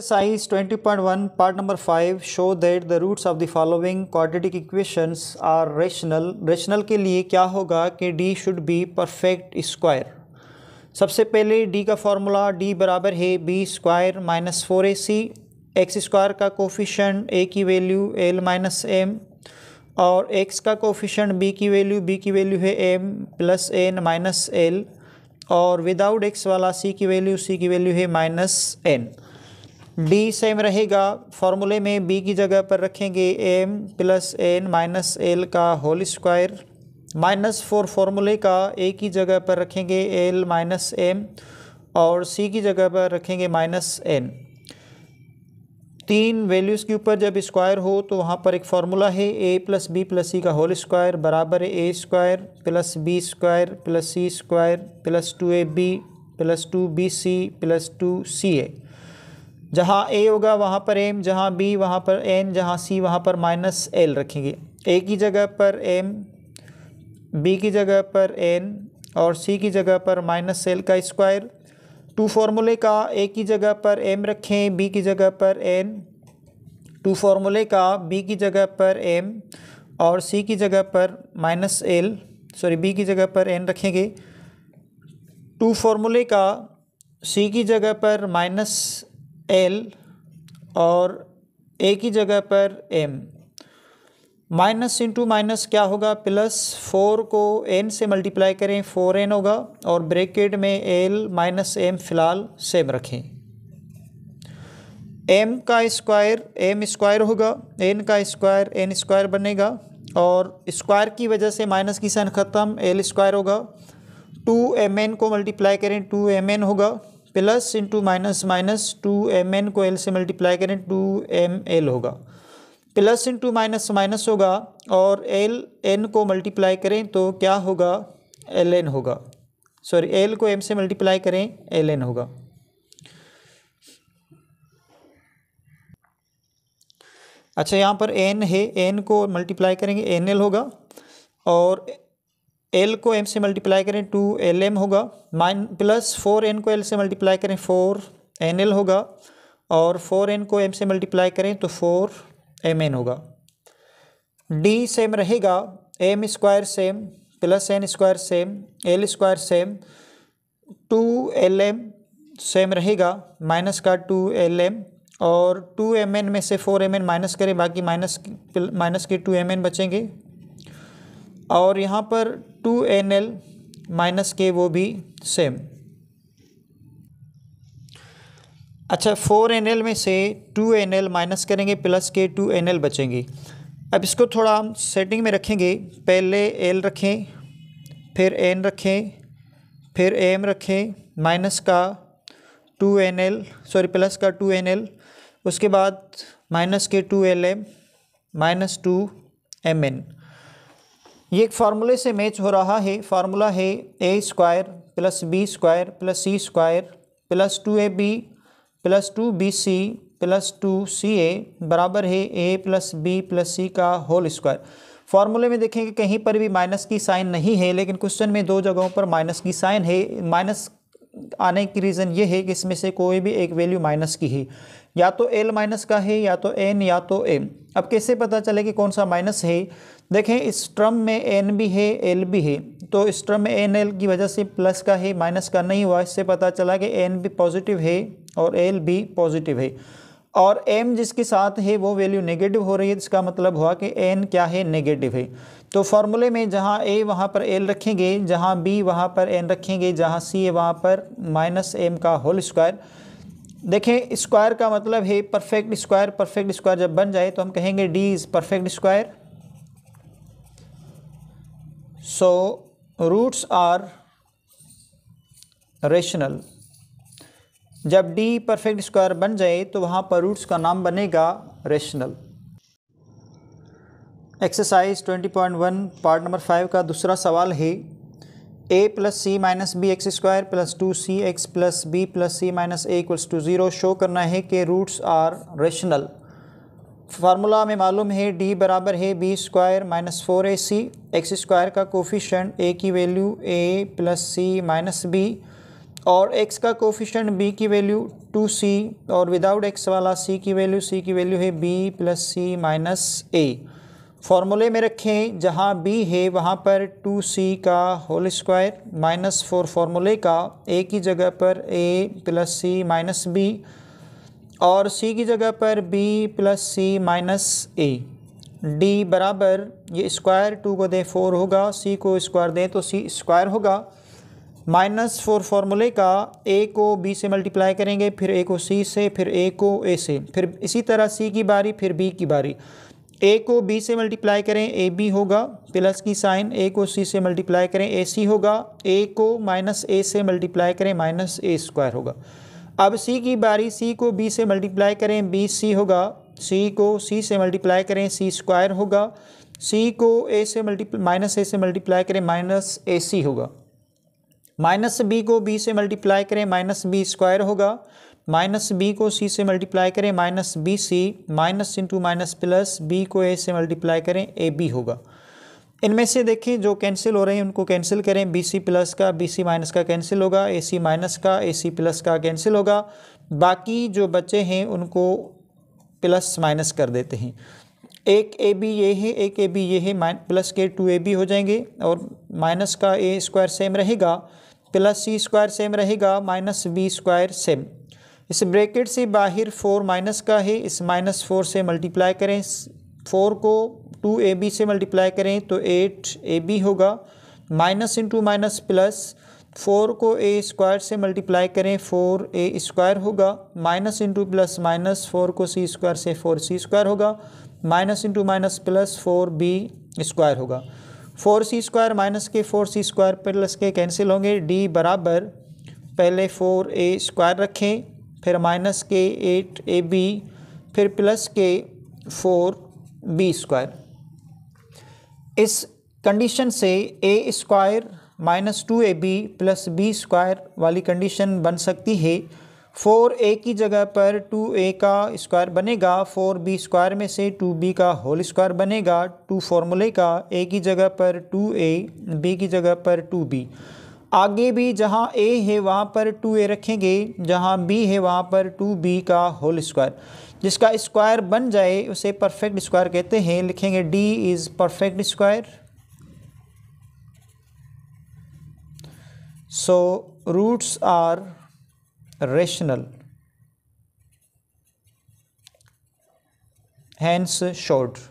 Exercise 20.1 part number 5 show that the roots of the following quadratic equations are rational. Rational के लिए क्या होगा कि d should be perfect square. सबसे पहले d का फॉर्मूला d बराबर है b square minus four a c x square का कोफिशन a की वैल्यू l माइनस एम और x का कोफिशन b की वैल्यू b की वैल्यू है m plus n minus l और विदाउट x वाला c की वैल्यू c की वैल्यू है माइनस एन डी सेम रहेगा फॉर्मूले में बी की जगह पर रखेंगे m plus n minus L का होल स्क्वायर माइनस फोर फॉर्मूले का ए की जगह पर रखेंगे एल माइनस एम और सी की जगह पर रखेंगे माइनस एन तीन वैल्यूज़ के ऊपर जब स्क्वायर हो तो वहाँ पर एक फार्मूला है a plus b plus c का होल स्क्वायर बराबर है a square plus b square plus c square plus two a b plus two b c plus two c a जहाँ ए होगा वहाँ पर एम जहाँ बी वहाँ पर एन जहाँ सी वहाँ पर माइनस एल रखेंगे ए की जगह पर एम बी की जगह पर एन और सी की जगह पर माइनस एल का स्क्वायर टू फार्मूले का ए की जगह पर एम रखें बी की जगह पर एन टू फार्मूले का बी की जगह पर एम और सी की जगह पर माइनस एल सॉरी बी की जगह पर एन रखेंगे टू फार्मूले का सी की जगह पर माइनस एल और ए की जगह पर एम माइनस इंटू माइनस क्या होगा प्लस फोर को एन से मल्टीप्लाई करें फोर एन होगा और ब्रैकेट में एल माइनस एम फिलहाल सेम रखें एम का स्क्वायर एम स्क्वायर होगा एन का स्क्वायर एन स्क्वायर बनेगा और स्क्वायर की वजह से माइनस की सन ख़त्म एल स्क्वायर होगा टू एम एन को मल्टीप्लाई करें टू एम एन होगा plus into minus minus two m n को एल से मल्टीप्लाई करें टू एम एल होगा प्लस इंटू माइनस माइनस होगा और एल एन को मल्टीप्लाई करें तो क्या होगा एल एन होगा सॉरी एल को एम से मल्टीप्लाई करें एल एन होगा अच्छा यहाँ पर एन है एन को मल्टीप्लाई करेंगे एन एल होगा और एल को एम से मल्टीप्लाई करें टू एल एम होगा माइन प्लस फोर एन को एल से मल्टीप्लाई करें फोर एन एल होगा और फोर एन को एम से मल्टीप्लाई करें तो फोर एम एन होगा डी सेम रहेगा m square same plus n square same l square same two l m same रहेगा माइनस का टू एल एम और टू एम एन में से फोर एम एन माइनस करें बाकी माइनस माइनस के टू एम एन बचेंगे और यहाँ पर टू एन एल माइनस के वो भी सेम अच्छा फोर एन एल में से टू एन एल माइनस करेंगे प्लस के टू एन एल बचेंगे अब इसको थोड़ा हम सेटिंग में रखेंगे पहले एल रखें फिर एन रखें फिर एम रखें माइनस का two n l sorry plus का टू एन एल उसके बाद माइनस के two l m minus two m n ये एक फार्मूले से मैच हो रहा है फार्मूला है a square plus b square plus c square plus two a b plus two b c plus two c a बराबर है a plus b plus c का होल स्क्वायर फार्मूले में देखेंगे कहीं पर भी माइनस की साइन नहीं है लेकिन क्वेश्चन में दो जगहों पर माइनस की साइन है माइनस आने की रीज़न ये है कि इसमें से कोई भी एक वैल्यू माइनस की है या तो एल माइनस का है या तो एन या तो एम अब कैसे पता चले कि कौन सा माइनस है देखें इस ट्रम में एन भी है एल भी है तो इस ट्रम में एन एल की वजह से प्लस का है माइनस का नहीं हुआ इससे पता चला कि एन भी पॉजिटिव है और एल भी पॉजिटिव है और m जिसके साथ है वो वैल्यू नेगेटिव हो रही है इसका मतलब हुआ कि n क्या है नेगेटिव है तो फार्मूले में जहाँ a वहाँ पर l रखेंगे जहाँ b वहाँ पर n रखेंगे जहाँ c है वहाँ पर माइनस एम का होल स्क्वायर देखें स्क्वायर का मतलब है परफेक्ट स्क्वायर परफेक्ट स्क्वायर जब बन जाए तो हम कहेंगे d is perfect square so roots are rational जब डी परफेक्ट स्क्वायर बन जाए तो वहाँ पर रूट्स का नाम बनेगा rational exercise 20.1 part number five का दूसरा सवाल है a plus c minus b x square plus two c x plus b plus c minus a equals to zero show करना है कि रूट्स आर रेशनल फार्मूला में मालूम है डी बराबर है b square minus four a c x square का coefficient a की value a plus c minus b और x का कोफिशेंट b की वैल्यू टू सी और विदाउट x वाला c की वैल्यू c की वैल्यू है b plus c minus a फॉर्मूले में रखें जहाँ b है वहाँ पर टू सी का होल स्क्वायर माइनस फोर फार्मूले का a की जगह पर a plus c minus b और c की जगह पर b plus c minus a d बराबर ये स्क्वायर टू को दें फोर होगा c को स्क्वायर दें तो c स्क्वायर होगा माइनस फोर फार्मूले का ए को बी से मल्टीप्लाई करेंगे फिर ए को सी से फिर ए को ए से फिर इसी तरह सी की बारी फिर बी की बारी ए को बी से मल्टीप्लाई करें ए बी होगा प्लस की साइन ए को सी से मल्टीप्लाई करें ए सी होगा ए को माइनस ए से मल्टीप्लाई करें माइनस ए स्क्वायर होगा अब सी की बारी सी को बी से मल्टीप्लाई करें बी सी होगा सी को सी से मल्टीप्लाई करें सी स्क्वायर होगा सी को ए से मल्टीप्लाई माइनस ए से मल्टीप्लाई करें माइनस ए सी होगा माइनस बी को बी से मल्टीप्लाई करें माइनस बी स्क्वायर होगा माइनस बी को सी से मल्टीप्लाई करें माइनस बी सी minus into minus plus B को ए से मल्टीप्लाई करें ए बी होगा इनमें से देखें जो कैंसिल हो रहे हैं उनको कैंसिल करें बी सी प्लस का बी सी माइनस का कैंसिल होगा ए सी माइनस का ए सी प्लस का कैंसिल होगा बाकी जो बचे हैं उनको प्लस माइनस कर देते हैं एक ए बी ये है एक ए बी ये है प्लस के टू ए बी हो जाएंगे और माइनस का ए स्क्वायर सेम रहेगा प्लस सी स्क्वायर सेम रहेगा माइनस बी स्क्वायर सेम इस ब्रैकेट से बाहर फोर माइनस का है इस माइनस फोर से मल्टीप्लाई करें फोर को टू ए बी से मल्टीप्लाई करें तो एट ए बी होगा minus into minus plus four को ए स्क्वायर से मल्टीप्लाई करें फोर ए स्क्वायर होगा minus into plus minus four को सी स्क्वायर से फोर सी स्क्वायर होगा minus into minus plus four b square होगा four c square minus के four c square plus के cancel होंगे डी बराबर पहले फोर ए स्क्वायर रखें फिर माइनस के एट ए बी फिर प्लस के फोर बी स्क्वायर इस कंडीशन से a square minus two a b plus b square वाली कंडीशन बन सकती है फोर ए की जगह पर टू ए का स्क्वायर बनेगा फोर बी स्क्वायर में से टू बी का होल स्क्वायर बनेगा टू फॉर्मूले का ए की जगह पर टू ए बी की जगह पर टू बी आगे भी जहाँ ए है वहाँ पर टू ए रखेंगे जहाँ बी है वहाँ पर टू बी का होल स्क्वायर जिसका स्क्वायर बन जाए उसे परफेक्ट स्क्वायर कहते हैं लिखेंगे d is perfect square so roots are rational hence short